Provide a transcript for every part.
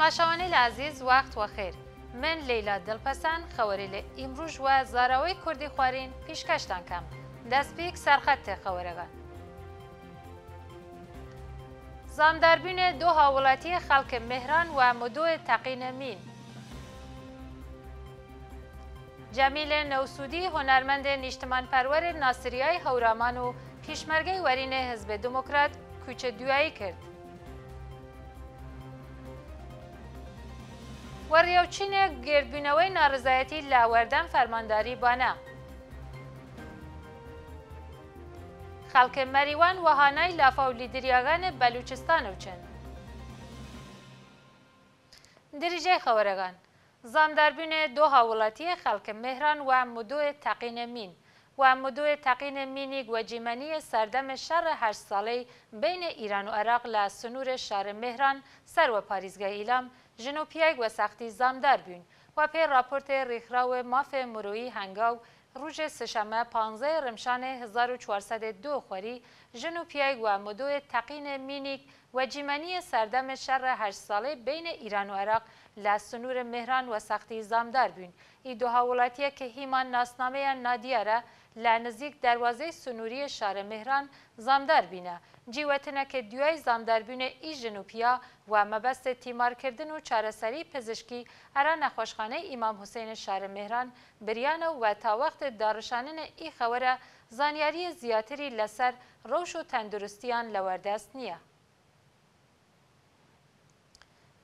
تەماشاوانی لازیز وەخت وە خێر من لەیلا دڵپەسان خەوەری لە ئیمڕژ وە زاراوەی کوردی خوارین پیشکەشتان کەم دەستپیک سەرخەت تێ خەوەرەوە زامداربیێ دو هاوڵەتی خەڵکە مهران و مدوێ تەقینە مین جەمیلە نەوسودی هۆنەرمەندێ نیشتمان پەروەرە ناسریای هەورامان و پیشمەرگەی وەرینە هزبێ دموکرات کوچە دوایی کرد وەڕێوچینێک گردبوونەوەی ناڕزایەتی لاوەردان فەرمانداری بانە. خەڵکە مەریوان وەهانای لافاولی دریاگانە بەلوچستان و چند. دریژەی خەوەرەگان، زانداربوونێ دۆ هاوڵەتیە خەڵکە مهران و مدوێ تەقینە مین. و مدوێ تەقینە مینی گوەجیمەنیە سەردەمە شەڕە هەر ساڵەی بینە ئیران و عێراق لە سنوورە شارە مهران سەروە پارێزگای ئیلام ژنوپیایگ و سختی زامدار بین و پی راپورت ریخراو ماف مروی هنگاو روز سشمه 15 رمشان 1402 خوری ژنوپیایگ و مدو تقین مینیک وەجیمەنیە سەردەمە شەڕە هەر ساڵێ بینە ئیران و عێراق لە سنوورە مهران و سەختی زامدار بووین ئی دو هاوڵاتیە کە هیمان ناسنامەیان نادیارە لە نزیک دەواازەی سنووریە شارە مهران زامدار بینە جیوەتنەکە دوای زامداربوونە ئی ژنوپیا و مەبەستە تیمارکردن و چارەسەری پزیشکی ئەرا نەخۆشخانەی ئیمام حوسینە شارە مهران بریانە و تاوەختە داڕشانە ئی خەوەرە زانیاری زیاتری لەسەر ڕۆژ و تەندروستیان لەوەردەست نییە.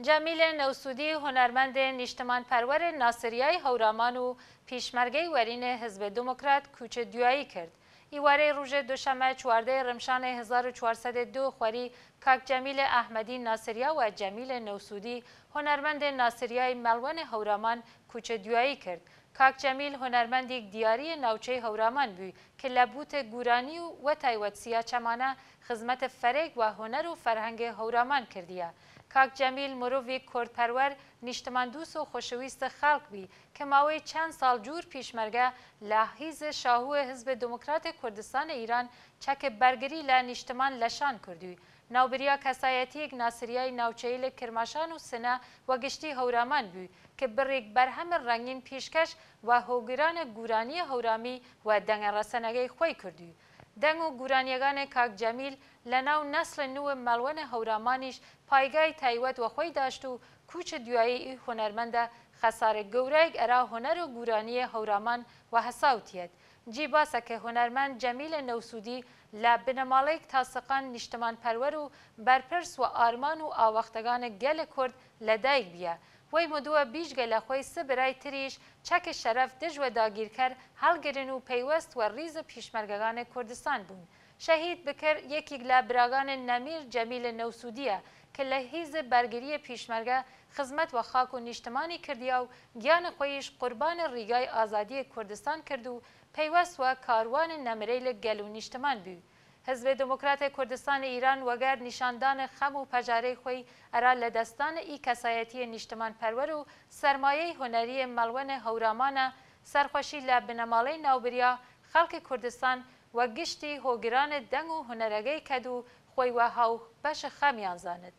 جمیل نوسودی هنرمند نیشتمان پرور ناصریه هورامان و پیشمرگی ورین حزب دموکرات کوچه دیایی کرد. ایواره روژ دوشمه چوارده رمشان 1402 خوری کاک جمیل احمدی ناصریه و جمیل نوسودی هنرمند ناصریه ملوان هورامان کوچه دیایی کرد. کاک جمیل هنرمندی دیاری نوچه هورامان بود که لبوت گورانی و تایوت سیا چمانه خدمت فرق و هنر و فرهنگ هورامان کردیه. کاک جەمیل مرۆڤێک کۆرپەروەر نیشتماندوس و خۆشەویستە خاڵک بی کە ماوەی چەند ساڵ جوور پیشمەرگە لە هیز شاهوە هزب دموکراتی کوردستانی ئیران چەکە بەرگری لە نیشتمان لەشان کردووی. ناوبریا کەسایەتیەک ناسریای ناوچەی لە کرماشان و سنە وەگشتی هەورامان بوو کە بڕێک بەرهەمە ڕەنگین پیشکەش و هۆگرانە گورانی هەورامی و دەنگەڕەسەنەگەی خۆی کردووی. دەنگ و گورانیەکانی کاکجەمیل لە ناو نەسلە نوێ مەڵوەنە هەورامانیش پایگای تایوەت وەخۆی داشت و کوچە دوایی هۆنەرمەندە خەسارێک گەورەیەک ئەرا هۆنەر و گورانیە هەورامان و هەساوتێت. جی باسە کە هۆنەرمەند جەمیلە نەوسودی لە بنەماڵەیەک تاسقان نیشتمان پەروەر و بەرپرس و ئارمان و ئاوەختەکانە گەلە کورد لە دایک بیە. وی مدووە بیژگە لە خۆی سبرای تریش چەکە شەرەف دژوە داگیرکەر هەڵگرن و پەیوەست وە ریزە پیشمەرگەکانی کوردستان بوون. شەهید بکرد یەکێک لە براگانە نەمیر جەمیل نەوسودیە کە لە هیز بەرگریە پیشمەرگە خزمەت و خاک و نیشتمانی کردیا و گیانە خۆیش قوربان ڕیگای ئازادی کوردستان کرد و پەیوەست وە کاروان نەمرەی لە گەل و نیشتمان بوو. هەزبێ دموکراتای کوردستانی ئیران وەگەر نیشاندانە خەم و پەژارەی خۆی ئەرا لە دەستانە ئی کەسایەتی نیشتمان پەروەر و سەرمایەی هوەریە مەڵوەنە هەورامانە سەرخۆشی لە بنەماڵەی ناوبریا خەڵکی کوردستان وە گشتی هۆگرانە دەنگ و هوەرەگەی کەد و خۆی وە هاو بەشە خەمیان زانت.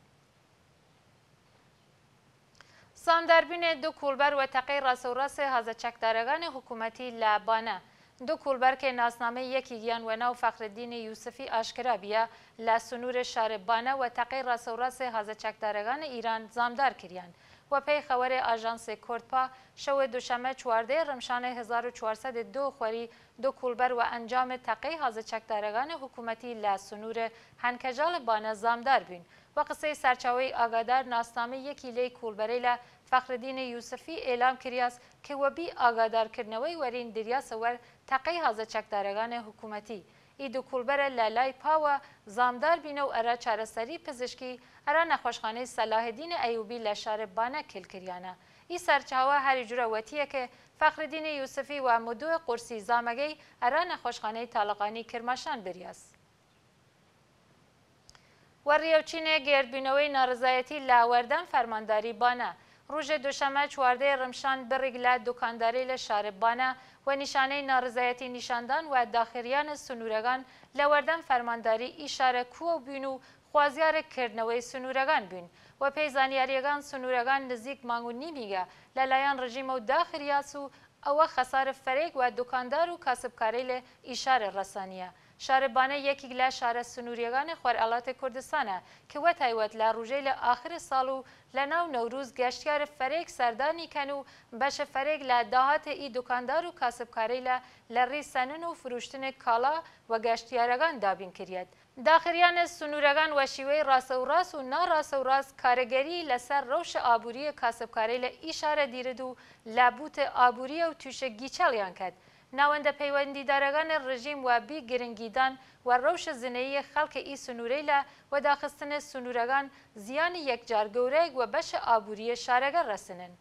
ساندربینێ دو کولبەر وە تەقەی ڕاستەڕاستێ هازە چەکدارەکانی حکوومەتی لە بانە. دو کولبرک ناسنامه یکی گیان و ناو فخردین یوسفی آشکرا بیا لسنور شاربانه و تقی راس و راس هزه چکدارگان ایران زامدار کریان و پی خبر آژانس کردپا شو دوشنبه چوارده رمشان 1402 خوری دو کولبر و انجام تقی هزه چکدارگان حکومتی لسنور هنکجال بانه زامدار بین و قصه سرچاوی آگادار ناسنامه یکی لی کولبری له فخردین یوسفی اعلام کریاس که و بی آگادار کرنوی ورین دریاس ور تەقەی هازە چەکدارەکانی حکوومەتی ئید و کوولبەرە لە لای پاوە زامدار بینە و ئەرا چارەسەری پزیشکی ئەرا نەخۆشخانەی سەلاهدینە ئەیوبی لە شارە بانە کلکریانە ئی سەرچاوە هەری جورەوەتیەکە فەخردینە یوسفی و مدوە قورسی زامەگەی ئەرا نەخۆشخانەی تاالقانی کرماشان بریاست. وەڕێوچینە گێربینەوەی ناڕزایەتی لاوەردان فەرمانداری بانە ڕۆژێ دوشەمە چواردەی ڕمشان بڕێک لە دوکانداری لە شارببانە و نیشانەی ناڕزایەتی نیشاندان و داخریانە سنوورەکان لە وەردەم فەرمانداری ئیشارە کووە بوون و خوازیارەکردنەوەی سنوورەکان بوون و پەیزانیاریەکان سنوورەکان نزیک مانگ و نیمیگە لەلایەن ڕژیمە و داخریاس و ئەوە خەسارە فەرێک و دوکاندار و کاسبکاری لە ئیشارە ڕسانە. شارەبانە یەکێک لە شارە سنووریەکانی خوارئڵاتی کوردستانە کەوە تایوەت لە ڕوژەی لە آخری ساڵ و لە ناو نەوروز گەشتیارە فەرێک سەردانی کەن و بەشە فەرێک لە داهاتە ئی دوکاندار و کاسبکارەی لە لە ڕیسەنن و فروشتنێک کاڵا وە گەشتیارەکان دابین کردێت. داخریانە سنوورەکان وە شیوەی ڕاستە و ڕاست و ناڕاستە و ڕاست کارەگەری لەسەر ڕەوشە ئابوووریە کاسبکارەی لە ئیشارە دیرد و لابوتە ئابوووریە و تووشە گیچەڵیان کرد. ناوەندە پەیوەندیدارەکانی ڕژیم و بی گرنگیدان و ڕەوشە زنەیە خەڵکە ئی سنوورەی لە وەداخستنە سنوورەکان زیانی یەکجار گەورەیەک و بەشە ئابووریە شارەکە ڕسنن.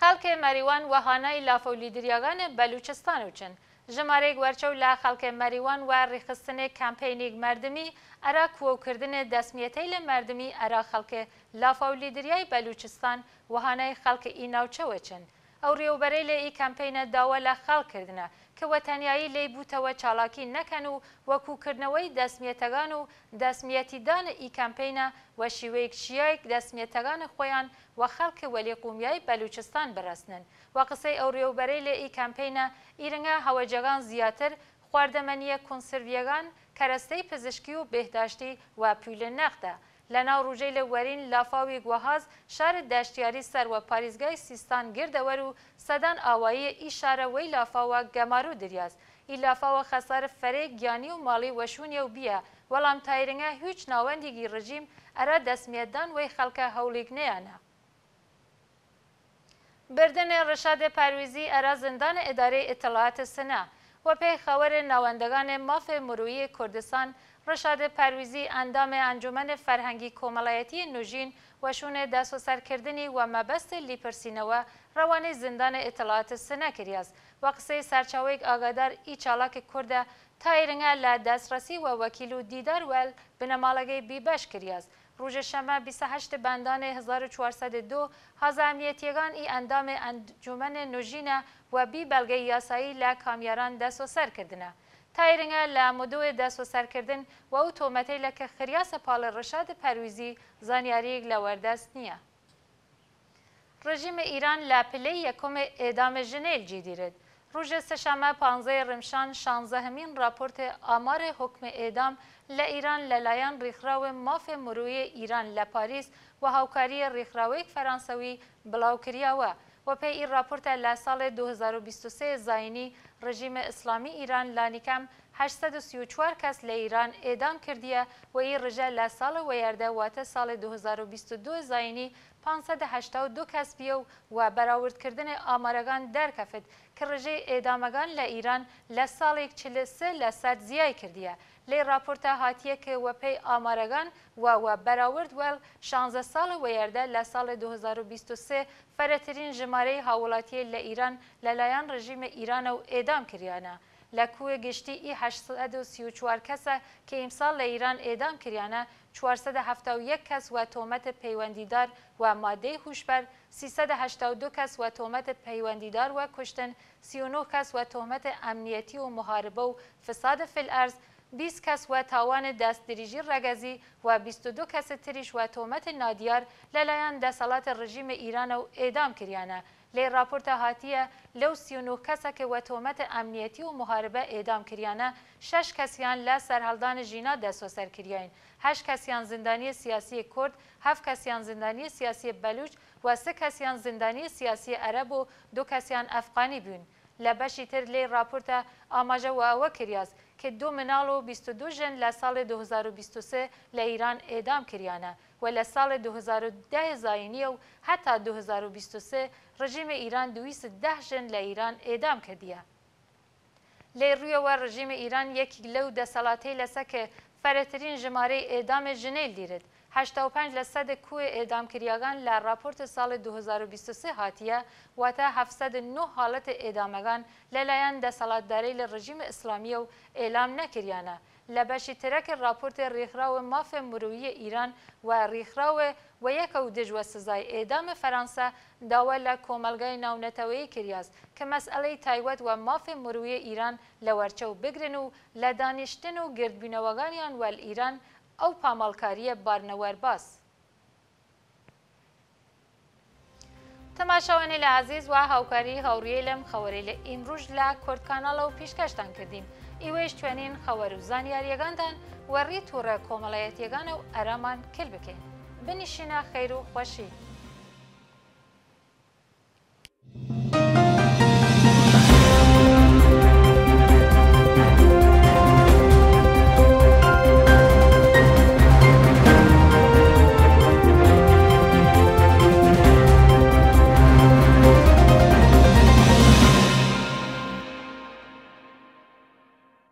خەڵکێ مەریوان وەهانای لافەولیدریاگانە بەلوچستان وچن. ژمارەێک وەرچە و لا خەڵکە مەریوان و ڕێخستنێک کامپینێک مردمی ئەرا کوۆکردنە دەسمیەتەی لە مردمی ئەرا خەڵکە لافەولیدریای بەلوچستان وهانای خەڵکە ئی ناوچەوەچن. ئەو ڕێوبەرەی لە ئی کەمپینە داوە لە خەڵکردە کە وەتەنایی لی بوتەوە چالاکی نەکەن و وەکوکردنەوەی دەسمێتەکان و دەسمەتیدان ئی کەمپینە وە شیوەیەک شیایك دەسمێتەکانە خۆیان وە خەڵکی وەلی قومیای بەلوچستان بەڕستنن وە قسەی ئەو ڕێوبەرەی لە ئی کەمپینە ئیرنگە هەوەجەگان زیاتر خواردەمەنیە کنسرویەکان کەرەستەی پزیشکی و بهداشتی و پولە نەخدا. لە ناو ڕوژەی لە وەرین لافاوی گوهاز شارت داشتیاری سەروە پارێزگای سیستان گردەوەر و سەدان ئاواییە ئی شارەوەی لافاوە گەمار و دریاز. ئیلافاوە خەسارە فەرێک گیانی و ماڵی وەشونیە و بیە، وەڵام تایرنگە هیچ ناوەندێکی ڕژیم ئەرا دەسمێتدان وەی خەڵکە هەولێک نەیانە. بردنێ ڕشادە پارێزی ئەرا زندانە ئێدارەی ئتەلااتە سنا. و به خبر نواندگان ماف مروی کردستان رشاد پرویزی اندام انجمن فرهنگی کوملایتی نوژین و شون دست و سرکردنی و مبست لیپرسینوه روان زندان اطلاعات سنه کری است و قصه سرچاویگ آگادار ای چالاک کرده تا ایرنگه لدسترسی و وکیلو دیدار ول بنمالگه بی بش کری است روزشنبه 28 بندان 1402 حاز امنیتیگان ای اندام انجمن نوژینه و بی بلگه یاسایی لکامیاران دست و سر کردنه. تایرنگا لامدو دست و سر کردن و او تومتی لکه خریاس پال رشاد پرویزی زانیاری لوردست نیه. رژیم ایران لپلی یکم اعدام جنیل جی روژ سهشنبه 15 رمشان 16 همین راپورت آمار حکم اعدام ل ایران للایان ریخراو ماف مروی ایران لپاریس و هاوکاری ریخراویک فرانسوی بلاو کریاوه و پی این راپورت لسال 2023 زاینی ڕژیمە ئیسلامی ئیران لانیکەم 1934 کەس لە ئیران ئێدام کردیە و ئی ڕژە لە ساڵە وەیاردە واتە ساڵی 2022 زینی 582 کەس بیە و و بەراوردکردنی ئامارەکان دەرکەفت کە ڕژەی ئێدامەکان لە ئیران لە ساڵێک چلسە لە سەر زیای کردیە. لی که وپی آمارگان و و و ول 16 سال وەیەردە لە سال 2023 فراترین ژمارەی هاوڵاتیە لە ایران لەلایەن لایان رژیم و ئێدام کریانه لە کوێ گشتی ای 4 کەسە که امسال لە ایران ئێدام 471 کس و تومت پیوندیدار و ماده هوشبەر 382 کس و تومت پیوندیدار و کشتن 39 کس و تومت امنیتی و محاربه و فل ارز 20 کەس و تاوان دەستدریژی ڕگەزی و 22 کەس تریش و تۆمەتی نادیار لەلایەن دەسەڵاتی ڕژیمە ئیرانە و ئێدام کریانە لێ راپۆرتە هاتیە لەو سیون و کەسەکە وە تۆمەتە ئەمنیەتی و مهاربە ئێدام کریانە شش کەسیان لە سەرهەڵدان ژینا دەسۆسەرکرین هەش کەسیان زندانی سیاسی کورد هەف کەسیان زندانی سیاسی بەلوچ و سه کەسیان زندانی سیاسی عەرب و دو کەسیان ئەفغانی بوون لە بەشی تر لێ راپۆرتە ئاماژە و ئەوە کریاست کە دو مناڵ و 22 ژن لە ساڵی 2023 لە ئیران ئێدام کریانە و لە ساڵی 2010 زایینیە و هەتا 2023 ڕژیمە ئیران دویست ده ژن لە ئیران ئێدام کردیە. لێ ڕویەوە ڕژیمە ئیران یەکی لەو دەسەڵاتی لەسەکە فەرەترین ژمارەی ئێدامە ژنەی دیرت 85 لە سەد کوێ ئێدامکریاگان لە راپۆرت ساڵی 2023 هاتیە واتە 1970 حالەت ئێدامەکان لەلایەن دەسەڵاتداری لە ڕژیم ئیسلامیە و ئێلام نەکریانە. لە بەشی ترەکە راپۆرتی ڕێکخراوە مافێ مرویە ئیران و ڕێکخراوە و یەکە و دژوە سزای ئێدامە فەرەنسا داوا لە کۆمەلگای ناونەتەوەی کریاز کە مەسئلەی تایوەت و مافێ مرویە ئیران لە وەرچە و بگرن و لە دانیشتن و گردبینەوەگانیان وەل ئیران ئەو پاماڵکاریە بارنەوەرباس. تەماشاوانێ لە عزیز وا هاوکاری هاوڕێ لەم خەوەری لە ئیمڕژ لە کورتکانەڵە و پیشکەشتان کردین. ئیوەش توێنین خەوەر و زانیاریەکاندان وەڕی تووڕە کۆمەڵایەتیەکان و ئەرامان کل بکەین. بنیشینە خەیر و خۆشی.